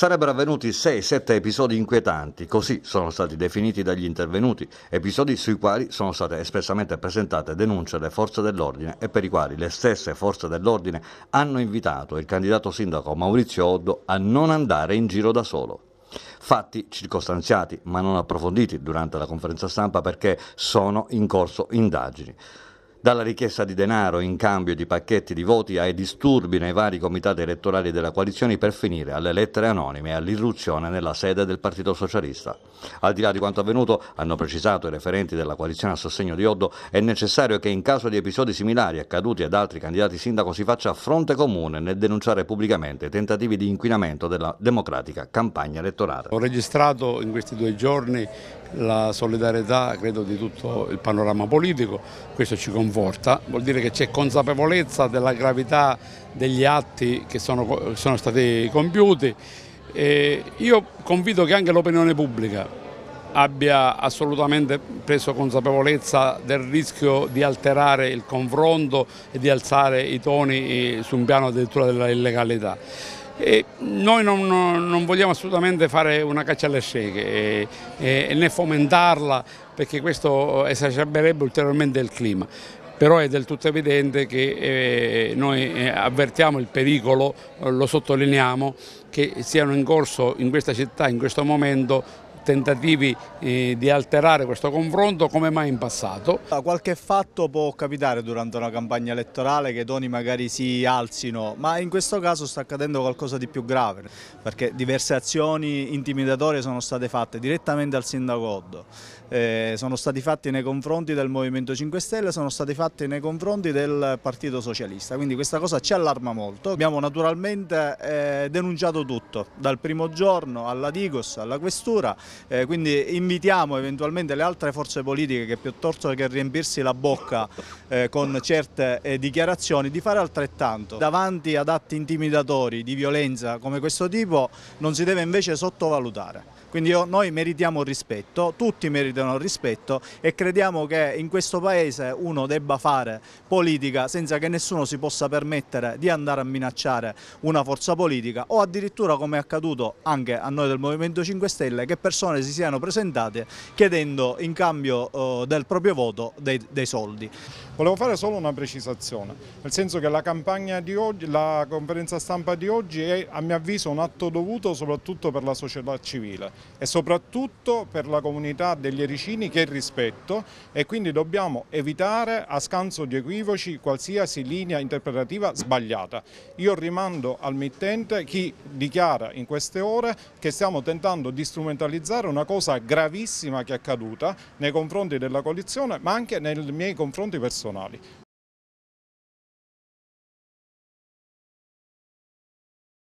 sarebbero avvenuti 6-7 episodi inquietanti, così sono stati definiti dagli intervenuti, episodi sui quali sono state espressamente presentate denunce alle forze dell'ordine e per i quali le stesse forze dell'ordine hanno invitato il candidato sindaco Maurizio Oddo a non andare in giro da solo. Fatti circostanziati ma non approfonditi durante la conferenza stampa perché sono in corso indagini dalla richiesta di denaro in cambio di pacchetti di voti ai disturbi nei vari comitati elettorali della coalizione per finire alle lettere anonime e all'irruzione nella sede del Partito Socialista. Al di là di quanto avvenuto, hanno precisato i referenti della coalizione a sostegno di Oddo, è necessario che in caso di episodi similari accaduti ad altri candidati sindaco si faccia fronte comune nel denunciare pubblicamente tentativi di inquinamento della democratica campagna elettorale. Ho registrato in questi due giorni la solidarietà credo di tutto il panorama politico, questo ci conforta, vuol dire che c'è consapevolezza della gravità degli atti che sono, sono stati compiuti e io convido che anche l'opinione pubblica abbia assolutamente preso consapevolezza del rischio di alterare il confronto e di alzare i toni eh, su un piano addirittura della illegalità. E noi non, non, vogliamo assolutamente fare una caccia alle sceche eh, né fomentarla perché questo esacerberebbe ulteriormente il clima però è del tutto evidente che eh, noi eh, avvertiamo il pericolo, lo sottolineiamo, che siano in corso in questa città in questo momento tentativi eh, di alterare questo confronto come mai in passato. Qualche fatto può capitare durante una campagna elettorale che i toni magari si alzino, ma in questo caso sta accadendo qualcosa di più grave, perché diverse azioni intimidatorie sono state fatte direttamente al sindaco Oddo, eh, sono stati fatti nei confronti del Movimento 5 Stelle, sono stati fatti nei confronti del Partito Socialista, quindi questa cosa ci allarma molto. Abbiamo naturalmente eh, denunciato tutto, dal primo giorno alla Digos, alla Questura, eh, quindi invitiamo eventualmente le altre forze politiche che piuttosto che riempirsi la bocca eh, con certe eh, dichiarazioni di fare altrettanto. Davanti ad atti intimidatori di violenza come questo tipo non si deve invece sottovalutare. Quindi io, noi meritiamo rispetto, tutti meritano rispetto e crediamo che in questo Paese uno debba fare politica senza che nessuno si possa permettere di andare a minacciare una forza politica o addirittura come è accaduto anche a noi del Movimento 5 Stelle che persone persone si siano presentate chiedendo in cambio eh, del proprio voto dei, dei soldi. Volevo fare solo una precisazione, nel senso che la campagna di oggi, la conferenza stampa di oggi è a mio avviso un atto dovuto soprattutto per la società civile e soprattutto per la comunità degli ericini che rispetto e quindi dobbiamo evitare a scanso di equivoci qualsiasi linea interpretativa sbagliata. Io rimando al mittente chi dichiara in queste ore che stiamo tentando di strumentalizzare enfatizzare una cosa gravissima che è accaduta nei confronti della coalizione ma anche nei miei confronti personali.